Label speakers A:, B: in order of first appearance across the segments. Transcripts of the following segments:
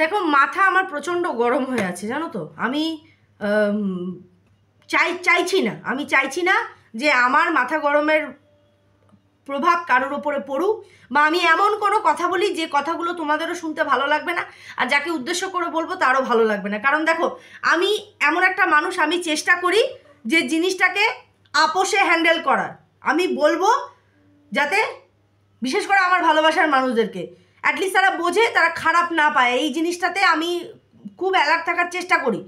A: দেখো মাথা আমার প্রচণ্ড গরম হয়ে আছে জানো তো আমি চাই চাইছি না আমি চাইছি না যে আমার মাথা গরমের প্রভাব কারোর ওপরে পড়ুক বা আমি এমন কোনো কথা বলি যে কথাগুলো তোমাদেরও শুনতে ভালো লাগবে না আর যাকে উদ্দেশ্য করে বলবো তারও ভালো লাগবে না কারণ দেখো আমি এমন একটা মানুষ আমি চেষ্টা করি যে জিনিসটাকে আপোষে হ্যান্ডেল করার আমি বলবো যাতে বিশেষ করে আমার ভালোবাসার মানুষদেরকে অ্যাটলিস্ট তারা বোঝে তারা খারাপ না পায় এই জিনিসটাতে আমি খুব অ্যালার্ট থাকার চেষ্টা করি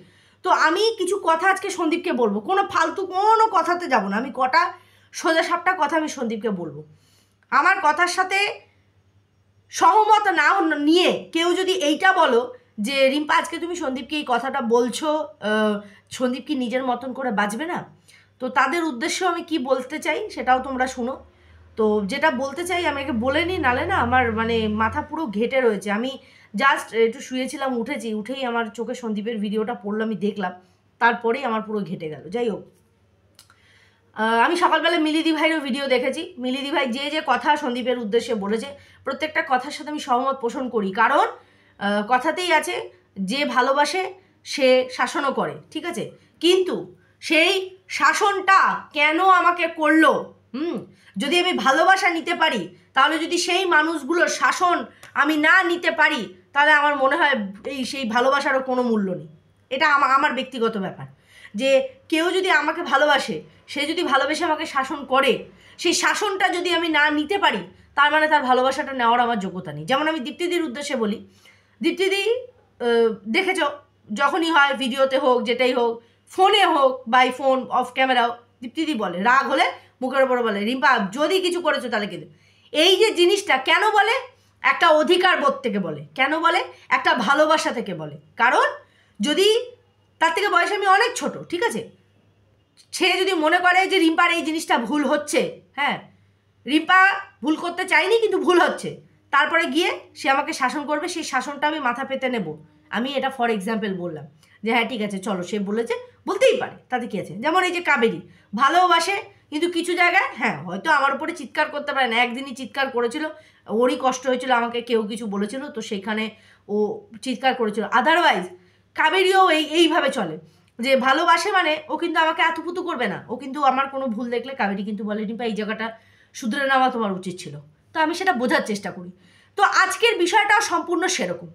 A: তো আমি কিছু কথা আজকে সন্দীপকে বলবো কোনো ফালতু কোনো কথাতে যাব না আমি কটা সোজা সাপটা কথা আমি সন্দীপকে বলবো আমার কথার সাথে সহমত না নিয়ে কেউ যদি এইটা বলো যে রিম্পা আজকে তুমি সন্দীপকে এই কথাটা বলছো সন্দীপ কি নিজের মতন করে বাঁচবে না তো তাদের উদ্দেশ্য আমি কি বলতে চাই সেটাও তোমরা শুনো তো যেটা বলতে চাই আমি আগে বলে নিই নালে না আমার মানে মাথা পুরো ঘেটে রয়েছে আমি জাস্ট একটু শুয়েছিলাম উঠেছি উঠেই আমার চোখে সন্দীপের ভিডিওটা পড়লো আমি দেখলাম তারপরেই আমার পুরো ঘেটে গেল যাই হোক আমি সকালবেলা মিলিদি ভাইয়েরও ভিডিও দেখেছি মিলিদি ভাই যে যে কথা সন্দীপের উদ্দেশ্যে বলেছে প্রত্যেকটা কথার সাথে আমি সহমত পোষণ করি কারণ কথাতেই আছে যে ভালোবাসে সে শাসনও করে ঠিক আছে কিন্তু সেই শাসনটা কেন আমাকে করলো হুম যদি আমি ভালোবাসা নিতে পারি তাহলে যদি সেই মানুষগুলোর শাসন আমি না নিতে পারি তাহলে আমার মনে হয় এই সেই ভালোবাসারও কোনো মূল্য নেই এটা আমার ব্যক্তিগত ব্যাপার যে কেউ যদি আমাকে ভালোবাসে সে যদি ভালোবেসে আমাকে শাসন করে সেই শাসনটা যদি আমি না নিতে পারি তার মানে তার ভালোবাসাটা নেওয়ার আমার যোগ্যতা নেই যেমন আমি দীপ্তিদির উদ্দেশ্যে বলি দীপ্তিদি দেখেছ যখনই হয় ভিডিওতে হোক যেটাই হোক ফোনে হোক বাই ফোন অফ ক্যামেরাও দীপ্তিদি বলে রাগ হলে মুখের ওপর বলে রিম্পা যদি কিছু করেছো তাহলে কিন্তু এই যে জিনিসটা কেন বলে একটা অধিকার বোধ থেকে বলে কেন বলে একটা ভালোবাসা থেকে বলে কারণ যদি তার থেকে বয়স আমি অনেক ছোট ঠিক আছে সে যদি মনে করে যে রিম্পার এই জিনিসটা ভুল হচ্ছে হ্যাঁ রিম্পা ভুল করতে চাইনি কিন্তু ভুল হচ্ছে তারপরে গিয়ে সে আমাকে শাসন করবে সেই শাসনটা আমি মাথা পেতে নেব আমি এটা ফর এক্সাম্পল বললাম যে হ্যাঁ ঠিক আছে চলো সে বলেছে বলতেই পারে তাতে কী আছে যেমন এই যে কাবেরি ভালোবাসে কিন্তু কিছু জায়গায় হ্যাঁ হয়তো আমার উপরে চিৎকার করতে পারে না একদিনই চিৎকার করেছিল ওরই কষ্ট হয়েছিল আমাকে কেউ কিছু বলেছিল তো সেখানে ও চিৎকার করেছিল আদারওয়াইজ কাবেরিও এই এইভাবে চলে যে ভালোবাসে মানে ও কিন্তু আমাকে আতুপুতু করবে না ও কিন্তু আমার কোনো ভুল দেখলে কাবেরি কিন্তু বলে রিম্পা এই জায়গাটা শুধরে নেওয়া তোমার উচিত ছিল তো আমি সেটা বোঝার চেষ্টা করি তো আজকের বিষয়টাও সম্পূর্ণ সেরকম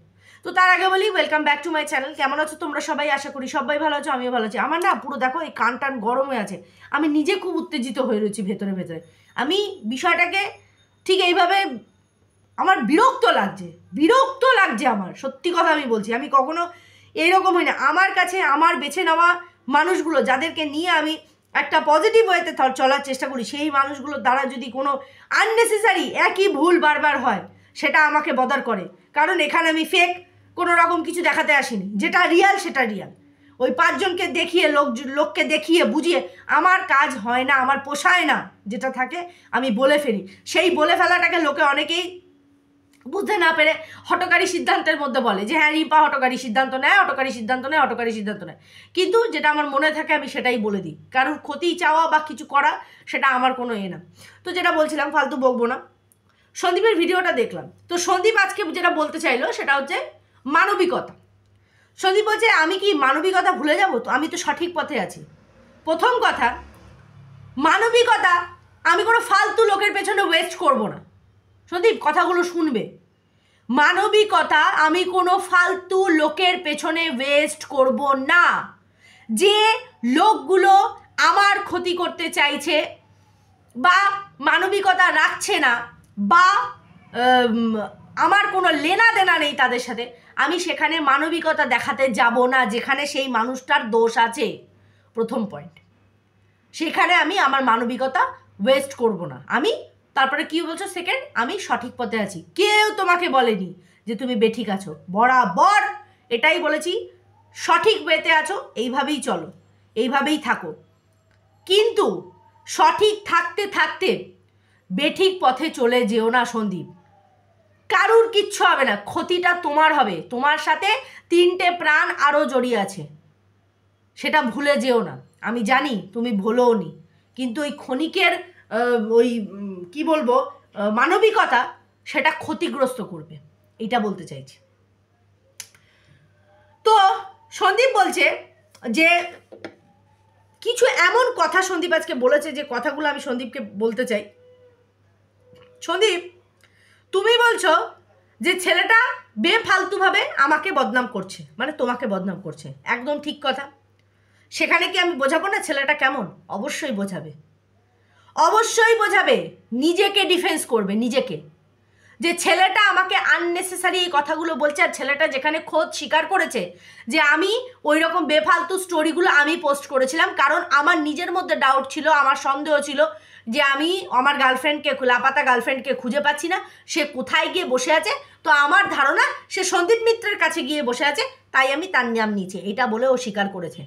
A: তো তার আগে বলি welcome back to my channel কেমন আছো তোমরা সবাই আশা করি সবাই ভালো আছো আমিও ভালো আছি আমার না পুরো দেখো এই কান টান গরম হয়ে আছে আমি নিজে খুব উত্তেজিত হয়ে রয়েছি ভেতরে ভেতরে আমি বিষয়টাকে ঠিক এইভাবে আমার বিরক্ত লাগছে বিরক্ত লাগছে আমার সত্যি কথা আমি বলছি আমি কখনো এরকম হয় না আমার কাছে আমার বেছে নেওয়া মানুষগুলো যাদেরকে নিয়ে আমি একটা পজিটিভ ওয়েতে চলার চেষ্টা করি সেই মানুষগুলোর দ্বারা যদি কোনো আননেসেসারি একই ভুল বারবার হয় সেটা আমাকে বদার করে কারণ এখানে আমি ফেক কোনো রকম কিছু দেখাতে আসিনি যেটা রিয়াল সেটা রিয়াল ওই পাঁচজনকে দেখিয়ে লোক লোককে দেখিয়ে বুঝিয়ে আমার কাজ হয় না আমার পোষায় না যেটা থাকে আমি বলে ফেলি সেই বলে ফেলাটাকে লোকে অনেকেই বুঝতে না পেরে হটকারী সিদ্ধান্তের মধ্যে বলে যে হ্যাঁ রিপা হটকারী সিদ্ধান্ত নেয় হটকারী সিদ্ধান্ত নেয় হটকারী সিদ্ধান্ত নেয় কিন্তু যেটা আমার মনে থাকে আমি সেটাই বলে দিই কারণ ক্ষতি চাওয়া বা কিছু করা সেটা আমার কোনো এ না তো যেটা বলছিলাম ফালতু বকবো না সন্দীপের ভিডিওটা দেখলাম তো সন্দীপ আজকে যেটা বলতে চাইলো সেটা হচ্ছে মানবিকতা সন্দীপ বলছে আমি কি মানবিকতা ভুলে যাব তো আমি তো সঠিক পথে আছি প্রথম কথা মানবিকতা আমি কোনো ফালতু লোকের পেছনে ওয়েস্ট করব না সন্দীপ কথাগুলো শুনবে মানবিকতা আমি কোনো ফালতু লোকের পেছনে ওয়েস্ট করব না যে লোকগুলো আমার ক্ষতি করতে চাইছে বা মানবিকতা রাখছে না বা আমার কোনো লেনা দেনা নেই তাদের সাথে আমি সেখানে মানবিকতা দেখাতে যাব না যেখানে সেই মানুষটার দোষ আছে প্রথম পয়েন্ট সেখানে আমি আমার মানবিকতা ওয়েস্ট করব না আমি তারপরে কি বলছো সেকেন্ড আমি সঠিক পথে আছি কেউ তোমাকে বলেনি যে তুমি বেঠিক আছো বরাবর এটাই বলেছি সঠিক বেতে আছো এইভাবেই চলো এইভাবেই থাকো কিন্তু সঠিক থাকতে থাকতে বেঠিক পথে চলে যেও না সন্দীপ কারুর কিচ্ছু হবে না ক্ষতিটা তোমার হবে তোমার সাথে তিনটে প্রাণ আরও জড়িয়ে আছে সেটা ভুলে যেও না আমি জানি তুমি ভুলোও নি কিন্তু ওই ক্ষণিকের ওই কি বলবো মানবিকতা সেটা ক্ষতিগ্রস্ত করবে এটা বলতে চাইছি তো সন্দীপ বলছে যে কিছু এমন কথা সন্দীপ আজকে বলেছে যে কথাগুলো আমি সন্দীপকে বলতে চাই সন্দীপ তুমি বলছো যে ছেলেটা বেফালতুভাবে আমাকে বদনাম করছে মানে তোমাকে বদনাম করছে একদম ঠিক কথা সেখানে কি আমি বোঝাবো না ছেলেটা কেমন অবশ্যই বোঝাবে অবশ্যই বোঝাবে নিজেকে ডিফেন্স করবে নিজেকে যে ছেলেটা আমাকে আননেসেসারি এই কথাগুলো বলছে আর ছেলেটা যেখানে খোঁজ স্বীকার করেছে যে আমি ওই রকম বেফালতু স্টোরিগুলো আমি পোস্ট করেছিলাম কারণ আমার নিজের মধ্যে ডাউট ছিল আমার সন্দেহ ছিল যে আমি আমার গার্লফ্রেন্ডকে লাপাতা গার্লফ্রেন্ডকে খুঁজে পাচ্ছি না সে কোথায় গিয়ে বসে আছে তো আমার ধারণা সে সন্দীপ মিত্রের কাছে গিয়ে বসে আছে তাই আমি তার নাম নিয়েছি এটা বলেও স্বীকার করেছে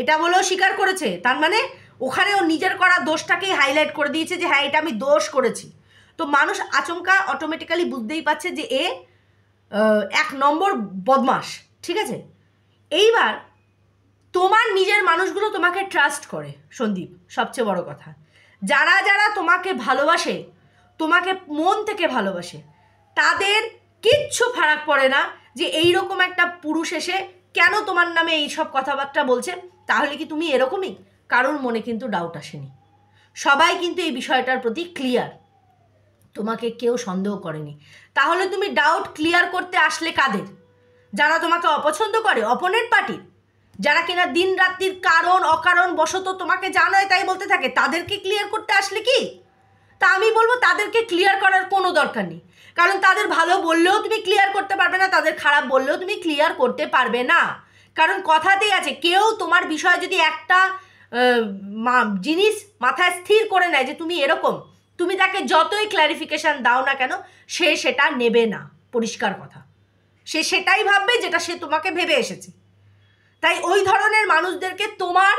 A: এটা বলেও স্বীকার করেছে তার মানে ওখানে ও নিজের করা দোষটাকেই হাইলাইট করে দিয়েছে যে হ্যাঁ এটা আমি দোষ করেছি তো মানুষ আচমকা অটোমেটিক্যালি বুঝতেই পারছে যে এ এক নম্বর বদমাস ঠিক আছে এইবার তোমার নিজের মানুষগুলো তোমাকে ট্রাস্ট করে সন্দীপ সবচেয়ে বড় কথা যারা যারা তোমাকে ভালোবাসে তোমাকে মন থেকে ভালোবাসে তাদের কিচ্ছু ফারাক পড়ে না যে এই রকম একটা পুরুষ এসে কেন তোমার নামে এই সব কথাবার্তা বলছে তাহলে কি তুমি এরকমই কারোর মনে কিন্তু ডাউট আসেনি সবাই কিন্তু এই বিষয়টার প্রতি ক্লিয়ার তোমাকে কেউ সন্দেহ করেনি তাহলে তুমি ডাউট ক্লিয়ার করতে আসলে কাদের যারা তোমাকে অপছন্দ করে অপোনেন্ট পার্টির যারা কিনা দিন রাত্রির কারণ অকারণ বশত তোমাকে জানায় তাই বলতে থাকে তাদেরকে ক্লিয়ার করতে আসলে কি তা আমি বলবো তাদেরকে ক্লিয়ার করার কোনো দরকার নেই কারণ তাদের ভালো বললেও তুমি ক্লিয়ার করতে পারবে না তাদের খারাপ বললেও তুমি ক্লিয়ার করতে পারবে না কারণ কথাতেই আছে কেউ তোমার বিষয়ে যদি একটা জিনিস মাথায় স্থির করে নেয় যে তুমি এরকম তুমি তাকে যতই ক্ল্যারিফিকেশান দাও না কেন সে সেটা নেবে না পরিষ্কার কথা সে সেটাই ভাববে যেটা সে তোমাকে ভেবে এসেছে তাই ওই ধরনের মানুষদেরকে তোমার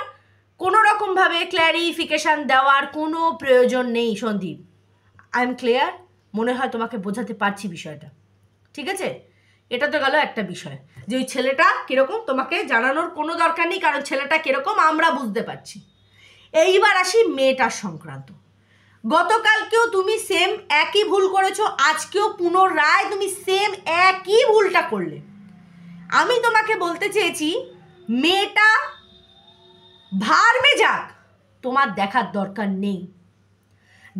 A: কোনো রকমভাবে ক্ল্যারিফিকেশান দেওয়ার কোনো প্রয়োজন নেই সন্দীপ আই এম ক্লিয়ার মনে হয় তোমাকে বোঝাতে পারছি বিষয়টা ঠিক আছে এটা তো গেল একটা বিষয় যে ওই ছেলেটা কীরকম তোমাকে জানানোর কোনো দরকার নেই কারণ ছেলেটা কীরকম আমরা বুঝতে পারছি এইবার আসি মেয়েটার সংক্রান্ত গতকালকেও তুমি সেম একই ভুল করেছো আজকেও পুনরায় তুমি সেম একই ভুলটা করলে আমি তোমাকে বলতে চেয়েছি মেয়েটা ভারমে যাক তোমার দেখার দরকার নেই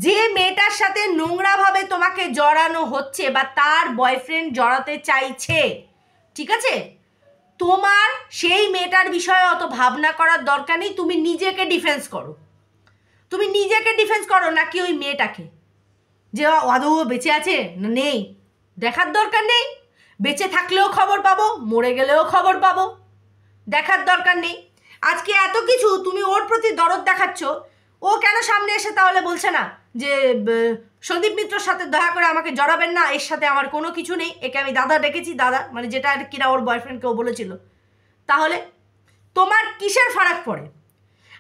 A: যে মেয়েটার সাথে নোংরাভাবে তোমাকে জড়ানো হচ্ছে বা তার বয়ফ্রেন্ড জড়াতে চাইছে ঠিক আছে তোমার সেই মেয়েটার বিষয়ে অত ভাবনা করার দরকার নেই তুমি নিজেকে ডিফেন্স করো তুমি নিজেকে ডিফেন্স করো নাকি ওই মেয়েটাকে যে আদৌ বেঁচে আছে না নেই দেখার দরকার নেই বেঁচে থাকলেও খবর পাবো মরে গেলেও খবর পাবো দেখার দরকার নেই আজকে এত কিছু তুমি ওর প্রতি দরদ দেখাচ্ছ ও কেন সামনে এসে তাহলে বলছে না যে সন্দীপ মিত্রর সাথে দয়া করে আমাকে জড়াবেন না এর সাথে আমার কোনো কিছু নেই একে আমি দাদা ডেকেছি দাদা মানে যেটা আর কিনা ওর বয়ফ্রেন্ডকেও বলেছিল তাহলে তোমার কিসের ফারাক পড়ে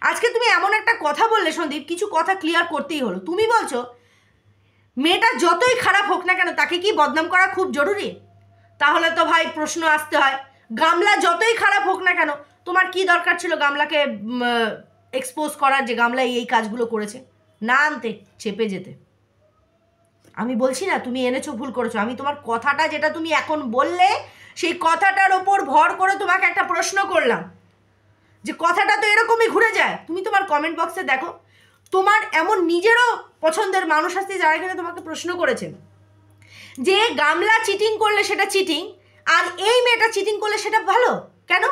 A: আজকে তুমি এমন একটা কথা বললে সন্দীপ কিছু কথা ক্লিয়ার করতেই হলো তুমি বলছো মেয়েটা যতই খারাপ হোক না কেন তাকে কি বদনাম করা খুব জরুরি তাহলে তো ভাই প্রশ্ন আসতে হয় গামলা যতই খারাপ হোক না কেন তোমার কি দরকার ছিল গামলাকে এক্সপোজ করার যে গামলা এই কাজগুলো করেছে না আনতে চেপে যেতে আমি বলছি না তুমি এনেছো ভুল করেছো আমি তোমার কথাটা যেটা তুমি এখন বললে সেই কথাটার ওপর ভর করে তোমাকে একটা প্রশ্ন করলাম যে কথাটা তো এরকমই ঘুরে যায় তুমি তোমার কমেন্ট বক্সে দেখো তোমার এমন নিজেরও পছন্দের মানুষ আসতে যারা কিনা তোমাকে প্রশ্ন করেছেন যে গামলা চিটিং করলে সেটা চিটিং আর এই মেয়েটা চিটিং করলে সেটা ভালো কেন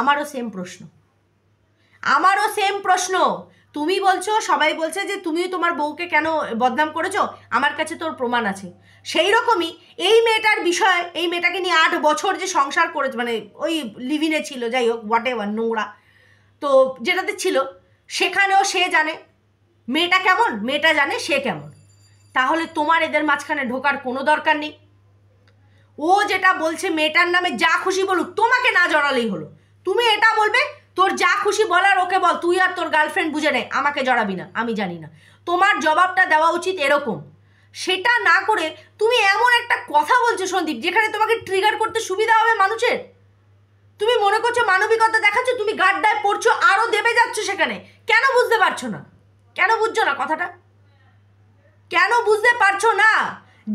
A: আমারও সেম প্রশ্ন আমারও সেম প্রশ্ন তুমি বলছো সবাই বলছে যে তুমি তোমার বউকে কেন বদনাম করেছো আমার কাছে তোর প্রমাণ আছে সেই রকমই এই মেয়েটার বিষয় এই মেয়েটাকে নিয়ে আট বছর যে সংসার করেছে মানে ওই লিভিনে ছিল যাই হোক হোয়াট এভার নোংরা তো যেটাতে ছিল সেখানেও সে জানে মেয়েটা কেমন মেয়েটা জানে সে কেমন তাহলে তোমার এদের মাঝখানে ঢোকার কোনো দরকার নেই ও যেটা বলছে মেয়েটার নামে যা খুশি বলুক তোমাকে না জড়ালেই হলো তুমি এটা বলবে তোর যা খুশি বলার ওকে বল তুই আর তোর গার্লফ্রেন্ড বুঝে নে আমাকে জড়াবি না আমি জানি না তোমার জবাবটা দেওয়া উচিত এরকম সেটা না করে তুমি এমন একটা কথা বলছো সন্দীপ যেখানে তোমাকে ট্রিগার করতে সুবিধা হবে মানুষের তুমি মনে করছো মানবিকতা দেখাচ্ছ তুমি গাড্ডায় পড়ছো আরও দেবে যাচ্ছ সেখানে কেন বুঝতে পারছো না কেন বুঝছো না কথাটা কেন বুঝতে পারছো না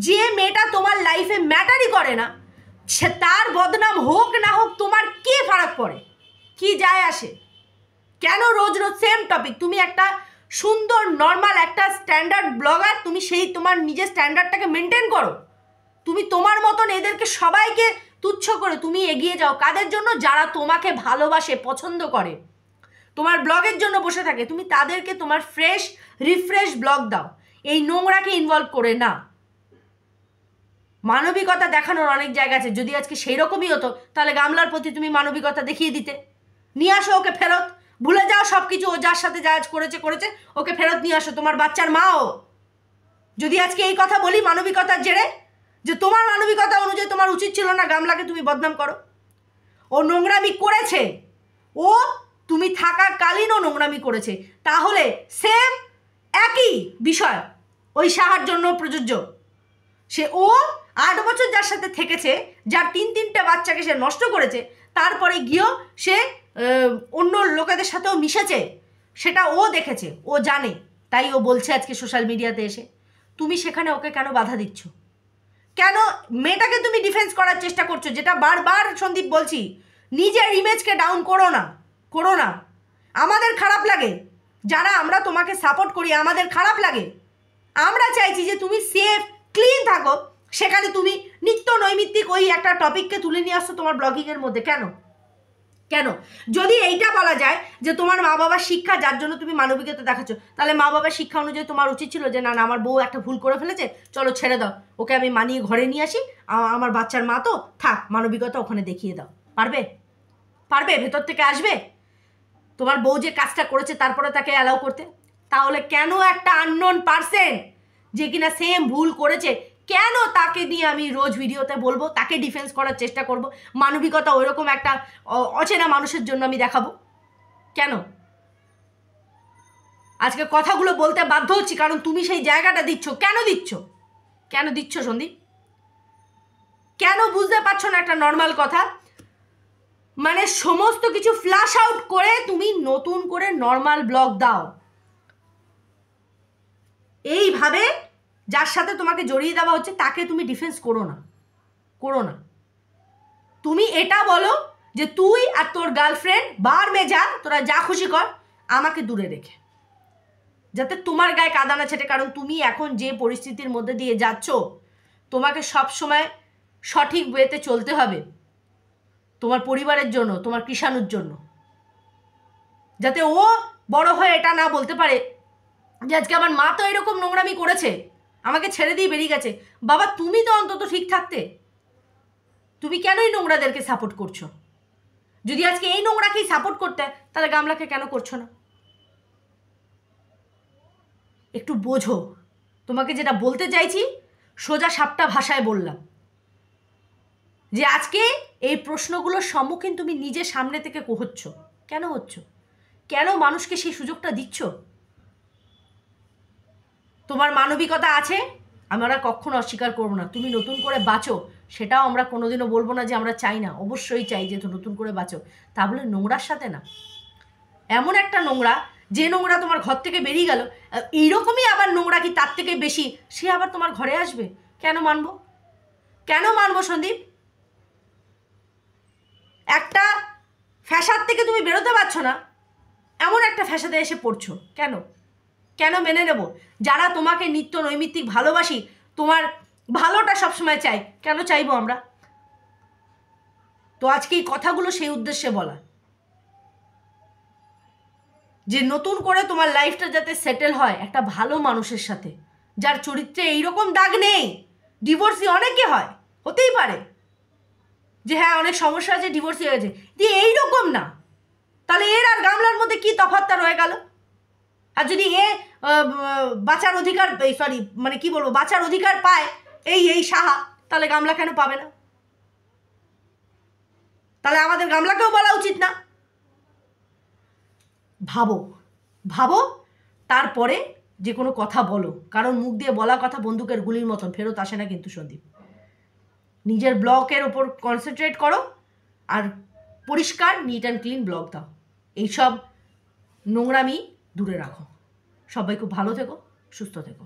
A: যে মেয়েটা তোমার লাইফে ম্যাটারই করে না সে তার বদনাম হোক না হোক তোমার কে ফারাক পড়ে কি যায় আসে কেন রোজ রোজ সেম টপিক তুমি একটা সুন্দর নর্মাল একটা স্ট্যান্ডার্ড ব্লগার তুমি সেই তোমার নিজের স্ট্যান্ডার্ডটাকে মেনটেন করো তুমি তোমার মতন এদেরকে সবাইকে তুচ্ছ করে তুমি এগিয়ে যাও কাদের জন্য যারা তোমাকে ভালোবাসে পছন্দ করে তোমার ব্লগের জন্য বসে থাকে তুমি তাদেরকে তোমার ফ্রেশ রিফ্রেশ ব্লগ দাও এই নোংরাকে ইনভলভ করে না মানবিকতা দেখানোর অনেক জায়গা আছে যদি আজকে সেই রকমই হতো তাহলে গামলার প্রতি তুমি মানবিকতা দেখিয়ে দিতে নিয়ে আসো ওকে ফেরত ভুলে যাও সব কিছু ও যার সাথে যা করেছে করেছে ওকে ফেরত নিয়ে আসো তোমার বাচ্চার মাও যদি আজকে এই কথা বলি মানবিকতার জেরে যে তোমার মানবিকতা অনুযায়ী তোমার উচিত ছিল না গামলাকে তুমি বদনাম করো ও নোংরামি করেছে ও তুমি থাকাকালীন ও নোংরামি করেছে তাহলে সেম একই বিষয় ওই সাহার জন্য প্রযোজ্য সে ও আট বছর যার সাথে থেকেছে যার তিন তিনটা বাচ্চাকে সে নষ্ট করেছে তারপরে গিয়েও সে অন্য লোকেদের সাথেও মিশেছে সেটা ও দেখেছে ও জানে তাই ও বলছে আজকে সোশ্যাল মিডিয়াতে এসে তুমি সেখানে ওকে কেন বাধা দিচ্ছ কেন মেয়েটাকে তুমি ডিফেন্স করার চেষ্টা করছো যেটা বারবার সন্দীপ বলছি নিজের ইমেজকে ডাউন করো না করো না আমাদের খারাপ লাগে যারা আমরা তোমাকে সাপোর্ট করি আমাদের খারাপ লাগে আমরা চাইছি যে তুমি সেফ ক্লিন থাকো সেখানে তুমি নিত্য নৈমিত্তিক ওই একটা টপিককে তুলে নিয়ে আসছো তোমার ব্লগিংয়ের মধ্যে কেন কেন যদি এইটা বলা যায় যে তোমার মা বাবার শিক্ষা যার জন্য তুমি মানবিকতা দেখাচ্ছ তাহলে মা বাবার শিক্ষা অনুযায়ী তোমার উচিত ছিল যে না না আমার বউ একটা ভুল করে ফেলেছে চলো ছেড়ে দাও ওকে আমি মানিয়ে ঘরে নিয়ে আসি আমার বাচ্চার মা তো থাক মানবিকতা ওখানে দেখিয়ে দাও পারবে পারবে ভেতর থেকে আসবে তোমার বউ যে কাজটা করেছে তারপরে তাকে অ্যালাউ করতে তাহলে কেন একটা আননোন পার্সেন যে কিনা সেম ভুল করেছে কেন তাকে দিয়ে আমি রোজ ভিডিওতে বলবো তাকে ডিফেন্স করার চেষ্টা করব মানবিকতা ওইরকম একটা অচেনা মানুষের জন্য আমি দেখাবো কেন আজকে কথাগুলো বলতে বাধ্য হচ্ছি কারণ তুমি সেই জায়গাটা দিচ্ছ কেন দিচ্ছ কেন দিচ্ছ সন্দীপ কেন বুঝতে পারছো না একটা নর্মাল কথা মানে সমস্ত কিছু ফ্ল্যাশ আউট করে তুমি নতুন করে নর্মাল ব্লগ দাও এইভাবে যার সাথে তোমাকে জড়িয়ে দেওয়া হচ্ছে তাকে তুমি ডিফেন্স করো না করো না তুমি এটা বলো যে তুই আর তোর গার্লফ্রেন্ড বার মেজা তোরা যা খুশি কর আমাকে দূরে রেখে যাতে তোমার গায়ে কাদা না ছেটে কারণ তুমি এখন যে পরিস্থিতির মধ্যে দিয়ে যাচ্ছ তোমাকে সব সময় সঠিক ওয়েতে চলতে হবে তোমার পরিবারের জন্য তোমার কৃষাণুর জন্য যাতে ও বড় হয়ে এটা না বলতে পারে যে আজকে আমার মা তো এরকম নোংরামি করেছে আমাকে ছেড়ে দিয়ে বেরিয়ে গেছে বাবা তুমি তো অন্তত ঠিক থাকতে তুমি কেন এই নোংরাদেরকে সাপোর্ট করছো যদি আজকে এই নোংরাকেই সাপোর্ট করতে তাহলে গামলাকে কেন করছো না একটু বোঝো তোমাকে যেটা বলতে চাইছি সোজা সাপটা ভাষায় বললাম যে আজকে এই প্রশ্নগুলোর সম্মুখীন তুমি নিজে সামনে থেকে হচ্ছ কেন হচ্ছ কেন মানুষকে সেই সুযোগটা দিচ্ছ তোমার মানবিকতা আছে আমরা কখনো অস্বীকার করবো না তুমি নতুন করে বাঁচো সেটাও আমরা কোনোদিনও বলবো না যে আমরা চাই না অবশ্যই চাই যে নতুন করে বাঁচো তা বলে নোংরার সাথে না এমন একটা নোংরা যে নোংরা তোমার ঘর থেকে বেরিয়ে গেল এইরকমই আবার নোংরা কি তার থেকে বেশি সে আবার তোমার ঘরে আসবে কেন মানবো কেন মানবো সন্দীপ একটা ফ্যাশার থেকে তুমি বেরোতে পারছো না এমন একটা ফ্যাসাদে এসে পড়ছো কেন কেন মেনে নেব যারা তোমাকে নিত্য নৈমিত্তিক ভালোবাসি তোমার ভালোটা সবসময় চাই কেন চাইবো আমরা তো আজকে এই কথাগুলো সেই উদ্দেশ্যে বলা যে নতুন করে তোমার লাইফটা যাতে সেটেল হয় একটা ভালো মানুষের সাথে যার চরিত্রে এইরকম দাগ নেই ডিভোর্সি অনেকে হয় হতেই পারে যে হ্যাঁ অনেক সমস্যা আছে ডিভোর্সি হয়েছে দিয়ে এইরকম না তাহলে এর আর গামলার মধ্যে কি তফাতটা রয়ে গেল আর যদি এ বাঁচার অধিকার সরি মানে কি বলবো বাঁচার অধিকার পায় এই এই সাহা তাহলে গামলা কেন পাবে না তাহলে আমাদের গামলাকেও বলা উচিত না ভাবো ভাবো তারপরে যে কোনো কথা বলো কারণ মুখ দিয়ে বলা কথা বন্দুকের গুলির মতন ফেরত আসে না কিন্তু সন্দীপ নিজের ব্লকের ওপর কনসেন্ট্রেট করো আর পরিষ্কার নিট অ্যান্ড ক্লিন ব্লক দাও এইসব নোংরামি দূরে রাখো সবাই খুব ভালো থেকো সুস্থ থেকো